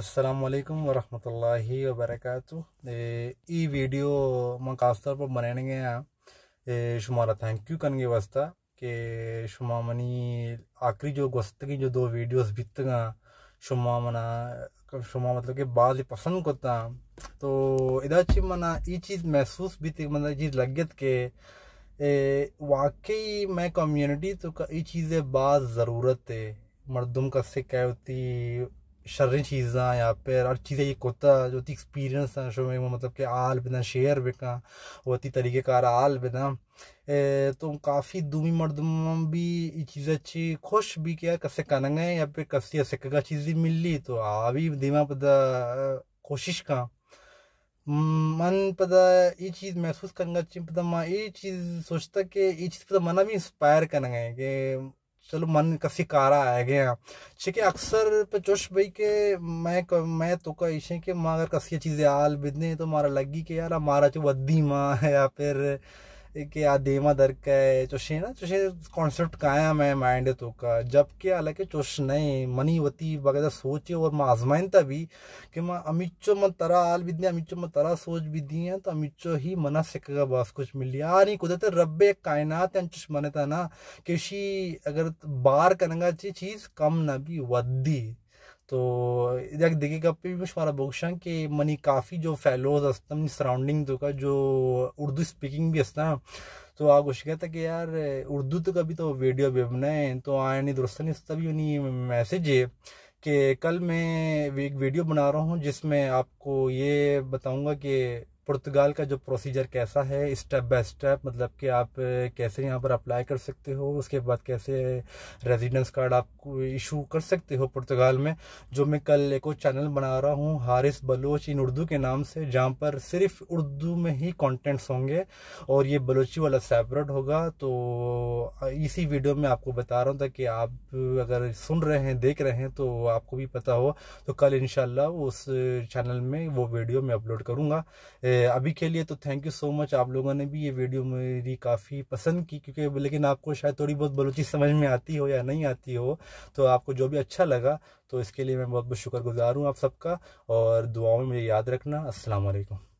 असलकम वरहि वबरक ई वीडियो मैं खास तौर पर बनाएंगे शुमारा थैंक यू करने वास्ता कि शुमा मनी आखिरी जो गुस्त की जो दो वीडियोस बीतगा शुमा मना शुमा मतलब कि बाद पसंद करता तो इधर मना ये चीज़ महसूस भी थी मतलब चीज़ लग के वाकई मैं कम्युनिटी तो ये चीज़ें बात ज़रूरत है मरदम का से कहती शर्री चीज़ा या फिर हर चीज़ें ये कुत्ता जो थी एक्सपीरियंस था शो में वो मतलब कि आल बिना शेयर बिका वो थी तरीक़ेकार आल बिना तो काफ़ी दूमी मर्दम भी ये चीज़ अच्छी खुश भी किया कसे कनंगे या फिर कसी सिक्का चीज़ भी मिली तो आ भी दिमाग पता कोशिश का मन पता ये चीज़ महसूस करना चाहिए पता माँ ये चीज़ सोचता कि ये चीज़ पता मना भी इंस्पायर करना है कि चलो मन का सिकारा गया ठीक है अक्सर पे जोश भाई के मैं मैं तो का इशे के माँ अगर कसी चीज़ें आल बिदने तो मारा लगी कि यार मारा चो वद्दी माँ या फिर कि कै ದರ್ಕಾಯ್ ना ಚೊಶೆ कॉन्सेप्ट काया है माइंड तो का जबकि हालांकि चोश नहीं मनी वती वगैरह सोचे और मैं आजमाइनता भी कि मैं अमिचो मन तरा आल बिदिया अमिचो मैं तरा सोच भी दी है तो अमिचो ही मना सिकगा बस कुछ मिल लिया नहीं कुदरत रब्बे कायनात चुश मने था ना कि अगर बार करनगा चीज कम ना भी वद्दी तो яг देखिए गप्पे भी बशवारा बोशा कि मनी काफ़ी जो फैलोज असता मनी सराउंडिंग तो का जो उर्दू स्पीकिंग भी असता तो आ कुछ कहता कि यार उर्दू तो कभी तो वीडियो भी बनाए तो नहीं उसका भी उन्हें मैसेज है कि कल मैं एक वीडियो बना रहा हूँ जिसमें आपको ये बताऊँगा कि पुर्तगाल का जो प्रोसीजर कैसा है स्टेप बाय स्टेप मतलब कि आप कैसे यहाँ पर अप्लाई कर सकते हो उसके बाद कैसे रेजिडेंस कार्ड आप इशू कर सकते हो पुर्तगाल में जो मैं कल एक और चैनल बना रहा हूँ हारिस बलोच इन उर्दू के नाम से जहाँ पर सिर्फ उर्दू में ही कॉन्टेंट्स होंगे और ये बलोची वाला सेपरेट होगा तो इसी वीडियो में आपको बता रहा हूँ ताकि आप अगर सुन रहे हैं देख रहे हैं तो आपको भी पता हो तो कल इन उस चैनल में वो वीडियो मैं अपलोड करूँगा अभी के लिए तो थैंक यू सो मच आप लोगों ने भी ये वीडियो मेरी काफ़ी पसंद की क्योंकि लेकिन आपको शायद थोड़ी बहुत बलोची समझ में आती हो या नहीं आती हो तो आपको जो भी अच्छा लगा तो इसके लिए मैं बहुत बहुत शुक्रगुजार हूँ आप सबका और दुआओं में मुझे याद रखना असलकम